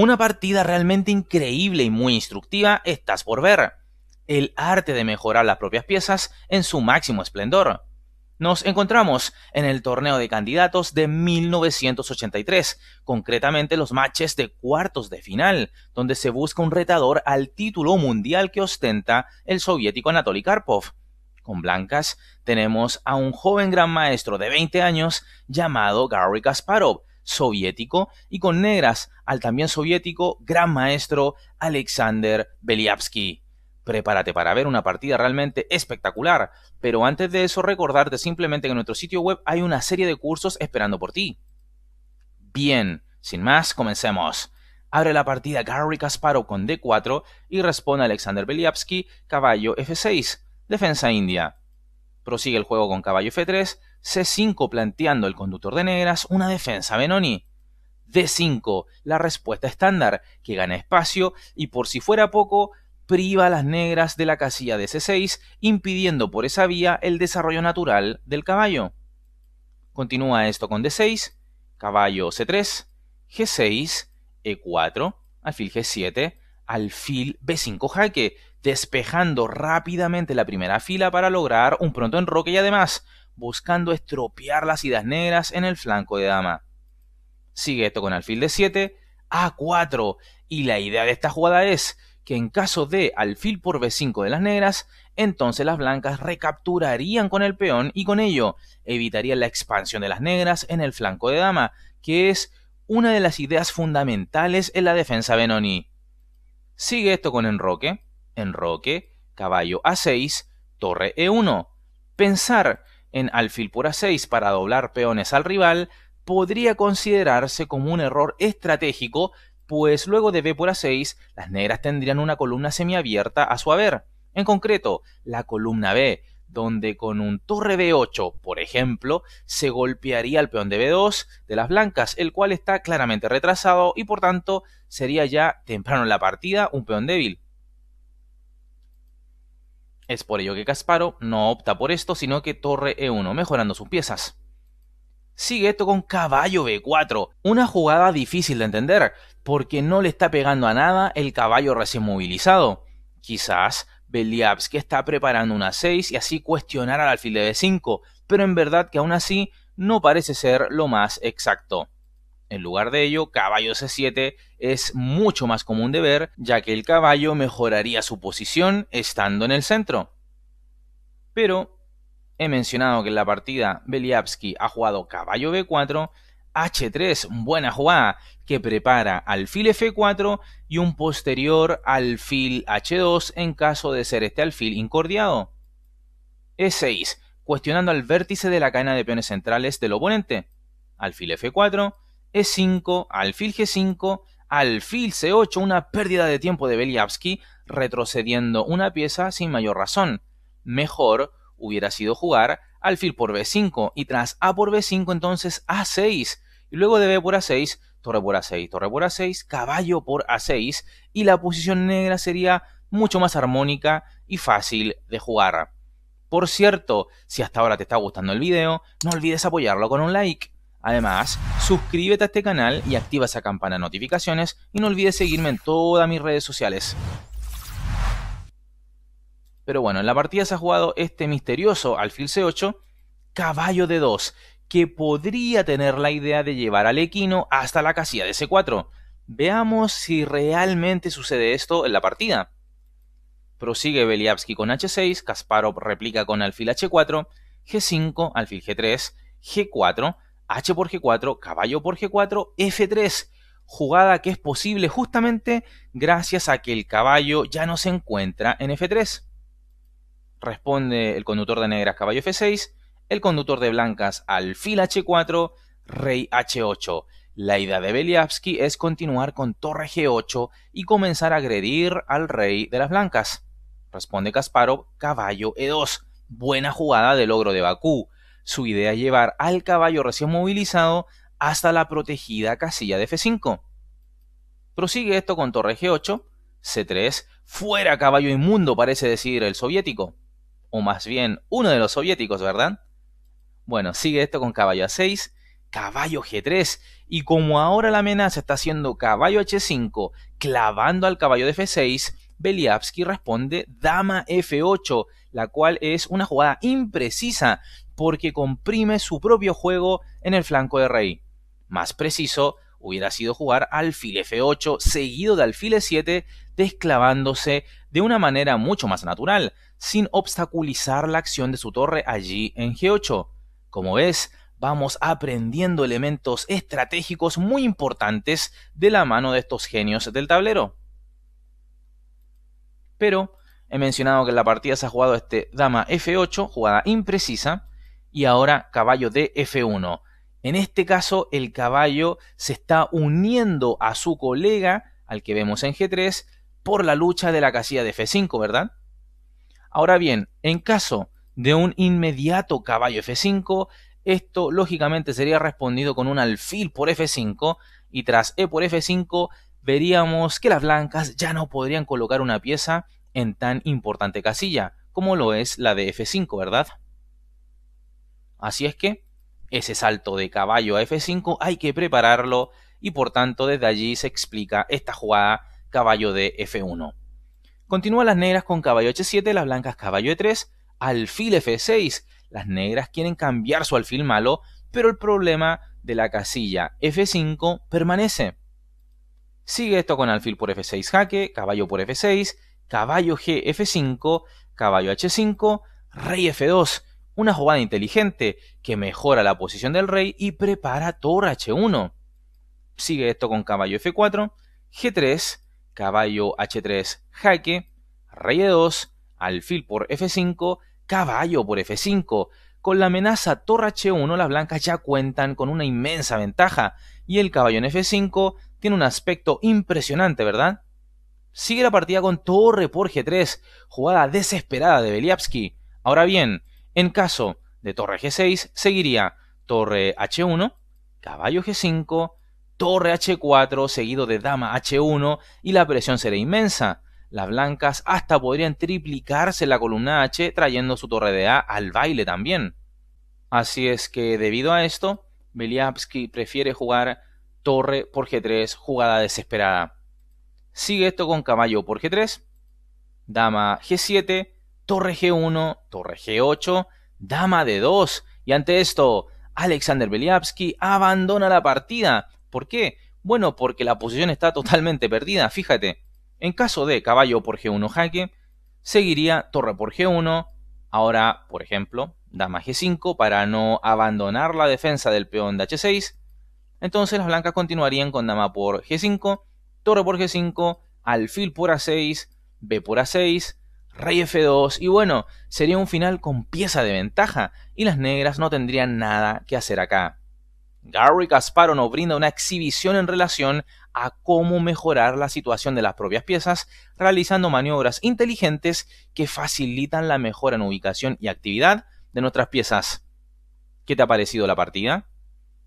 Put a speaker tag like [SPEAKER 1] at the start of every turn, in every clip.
[SPEAKER 1] Una partida realmente increíble y muy instructiva estás por ver. El arte de mejorar las propias piezas en su máximo esplendor. Nos encontramos en el torneo de candidatos de 1983, concretamente los matches de cuartos de final, donde se busca un retador al título mundial que ostenta el soviético Anatoly Karpov. Con blancas tenemos a un joven gran maestro de 20 años llamado Gary Kasparov, soviético, y con negras al también soviético gran maestro Alexander Beliavsky. Prepárate para ver una partida realmente espectacular, pero antes de eso recordarte simplemente que en nuestro sitio web hay una serie de cursos esperando por ti. Bien, sin más, comencemos. Abre la partida Gary Kasparov con D4 y responde Alexander Beliavsky caballo F6, defensa india. Prosigue el juego con caballo F3 C5 planteando el conductor de negras una defensa Benoni. D5, la respuesta estándar, que gana espacio y por si fuera poco, priva a las negras de la casilla de C6, impidiendo por esa vía el desarrollo natural del caballo. Continúa esto con D6, caballo C3, G6, E4, alfil G7, alfil B5 jaque, despejando rápidamente la primera fila para lograr un pronto enroque y además buscando estropear las idas negras en el flanco de dama. Sigue esto con alfil de 7 a 4 y la idea de esta jugada es que en caso de alfil por b5 de las negras, entonces las blancas recapturarían con el peón y con ello evitarían la expansión de las negras en el flanco de dama, que es una de las ideas fundamentales en la defensa Benoni. Sigue esto con enroque, enroque, caballo a6, torre e1. Pensar en alfil por a6 para doblar peones al rival podría considerarse como un error estratégico, pues luego de b por a6 las negras tendrían una columna semiabierta a su haber, en concreto la columna b, donde con un torre b8, por ejemplo, se golpearía al peón de b2 de las blancas, el cual está claramente retrasado y por tanto sería ya temprano en la partida un peón débil. Es por ello que Casparo no opta por esto, sino que torre E1, mejorando sus piezas. Sigue esto con caballo B4, una jugada difícil de entender, porque no le está pegando a nada el caballo recién movilizado. Quizás que está preparando una 6 y así cuestionar al alfil de B5, pero en verdad que aún así no parece ser lo más exacto. En lugar de ello, caballo C7 es mucho más común de ver, ya que el caballo mejoraría su posición estando en el centro. Pero he mencionado que en la partida Beliavsky ha jugado caballo B4, H3, buena jugada, que prepara alfil F4 y un posterior alfil H2 en caso de ser este alfil incordiado. E6, cuestionando al vértice de la cadena de peones centrales del oponente. Alfil F4, e5, alfil G5, alfil C8, una pérdida de tiempo de Beliavsky retrocediendo una pieza sin mayor razón. Mejor hubiera sido jugar alfil por B5 y tras A por B5 entonces A6 y luego de B por A6, torre por A6, torre por A6, caballo por A6 y la posición negra sería mucho más armónica y fácil de jugar. Por cierto, si hasta ahora te está gustando el video, no olvides apoyarlo con un like. Además, suscríbete a este canal y activa esa campana de notificaciones y no olvides seguirme en todas mis redes sociales. Pero bueno, en la partida se ha jugado este misterioso alfil C8, caballo de 2, que podría tener la idea de llevar al equino hasta la casilla de C4. Veamos si realmente sucede esto en la partida. Prosigue Beliavsky con H6, Kasparov replica con alfil H4, G5, alfil G3, G4, H por G4, caballo por G4, F3. Jugada que es posible justamente gracias a que el caballo ya no se encuentra en F3. Responde el conductor de negras caballo F6, el conductor de blancas alfil H4, rey H8. La idea de Beliavsky es continuar con torre G8 y comenzar a agredir al rey de las blancas. Responde Kasparov, caballo E2. Buena jugada del logro de Bakú. Su idea es llevar al caballo recién movilizado hasta la protegida casilla de F5. Prosigue esto con torre G8, C3, fuera caballo inmundo parece decir el soviético, o más bien uno de los soviéticos, ¿verdad? Bueno, sigue esto con caballo A6, caballo G3, y como ahora la amenaza está siendo caballo H5, clavando al caballo de F6, Beliavsky responde dama F8, la cual es una jugada imprecisa, porque comprime su propio juego en el flanco de rey. Más preciso, hubiera sido jugar alfil f8 seguido de alfil e7, desclavándose de una manera mucho más natural, sin obstaculizar la acción de su torre allí en g8. Como ves, vamos aprendiendo elementos estratégicos muy importantes de la mano de estos genios del tablero. Pero he mencionado que en la partida se ha jugado este dama f8, jugada imprecisa, y ahora caballo de F1. En este caso, el caballo se está uniendo a su colega, al que vemos en G3, por la lucha de la casilla de F5, ¿verdad? Ahora bien, en caso de un inmediato caballo F5, esto lógicamente sería respondido con un alfil por F5 y tras E por F5 veríamos que las blancas ya no podrían colocar una pieza en tan importante casilla como lo es la de F5, ¿verdad? Así es que ese salto de caballo a F5 hay que prepararlo y por tanto desde allí se explica esta jugada caballo de F1. Continúan las negras con caballo H7, las blancas caballo E3, alfil F6. Las negras quieren cambiar su alfil malo, pero el problema de la casilla F5 permanece. Sigue esto con alfil por F6 jaque, caballo por F6, caballo G F5, caballo H5, rey F2 una jugada inteligente que mejora la posición del rey y prepara torre h1. Sigue esto con caballo f4, g3, caballo h3 jaque, rey e2, alfil por f5, caballo por f5. Con la amenaza torre h1 las blancas ya cuentan con una inmensa ventaja y el caballo en f5 tiene un aspecto impresionante, ¿verdad? Sigue la partida con torre por g3, jugada desesperada de Beliavsky. Ahora bien, en caso de torre G6, seguiría torre H1, caballo G5, torre H4, seguido de dama H1, y la presión será inmensa. Las blancas hasta podrían triplicarse la columna H, trayendo su torre de A al baile también. Así es que, debido a esto, Beliapsky prefiere jugar torre por G3, jugada desesperada. Sigue esto con caballo por G3, dama G7, torre G1, torre G8, dama de 2. Y ante esto, Alexander Beliavsky abandona la partida. ¿Por qué? Bueno, porque la posición está totalmente perdida. Fíjate, en caso de caballo por G1 jaque, seguiría torre por G1, ahora, por ejemplo, dama G5 para no abandonar la defensa del peón de H6. Entonces las blancas continuarían con dama por G5, torre por G5, alfil por A6, B por A6, rey f2 y bueno, sería un final con pieza de ventaja y las negras no tendrían nada que hacer acá. Gary Kasparov nos brinda una exhibición en relación a cómo mejorar la situación de las propias piezas, realizando maniobras inteligentes que facilitan la mejora en ubicación y actividad de nuestras piezas. ¿Qué te ha parecido la partida?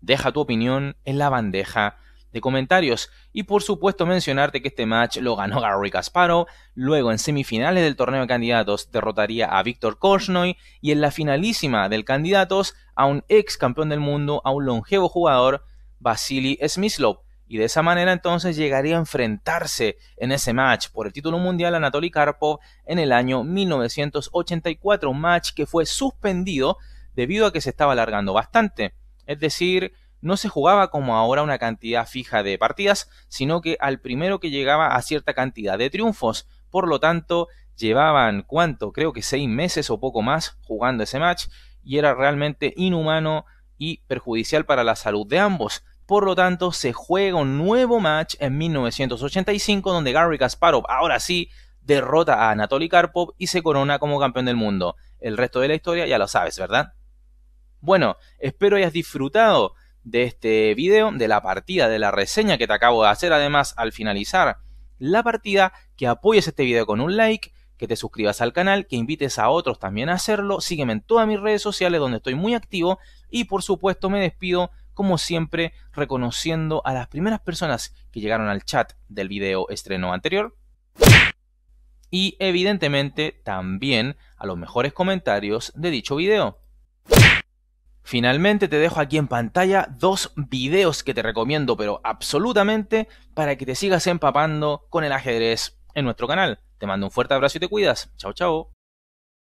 [SPEAKER 1] Deja tu opinión en la bandeja de comentarios. Y por supuesto mencionarte que este match lo ganó Gary Kasparov, luego en semifinales del torneo de candidatos derrotaría a Víctor Korsnoy y en la finalísima del candidatos a un ex campeón del mundo, a un longevo jugador, Vasily Smyslov. Y de esa manera entonces llegaría a enfrentarse en ese match por el título mundial a Anatoly Karpov en el año 1984, un match que fue suspendido debido a que se estaba alargando bastante. Es decir, no se jugaba como ahora una cantidad fija de partidas, sino que al primero que llegaba a cierta cantidad de triunfos. Por lo tanto, llevaban cuánto, creo que seis meses o poco más jugando ese match y era realmente inhumano y perjudicial para la salud de ambos. Por lo tanto, se juega un nuevo match en 1985 donde Garry Kasparov ahora sí derrota a Anatoly Karpov y se corona como campeón del mundo. El resto de la historia ya lo sabes, ¿verdad? Bueno, espero hayas disfrutado de este video, de la partida, de la reseña que te acabo de hacer. Además, al finalizar la partida, que apoyes este video con un like, que te suscribas al canal, que invites a otros también a hacerlo. Sígueme en todas mis redes sociales donde estoy muy activo y por supuesto me despido como siempre reconociendo a las primeras personas que llegaron al chat del video estreno anterior y evidentemente también a los mejores comentarios de dicho video. Finalmente te dejo aquí en pantalla dos videos que te recomiendo, pero absolutamente, para que te sigas empapando con el ajedrez en nuestro canal. Te mando un fuerte abrazo y te cuidas. Chao, chao.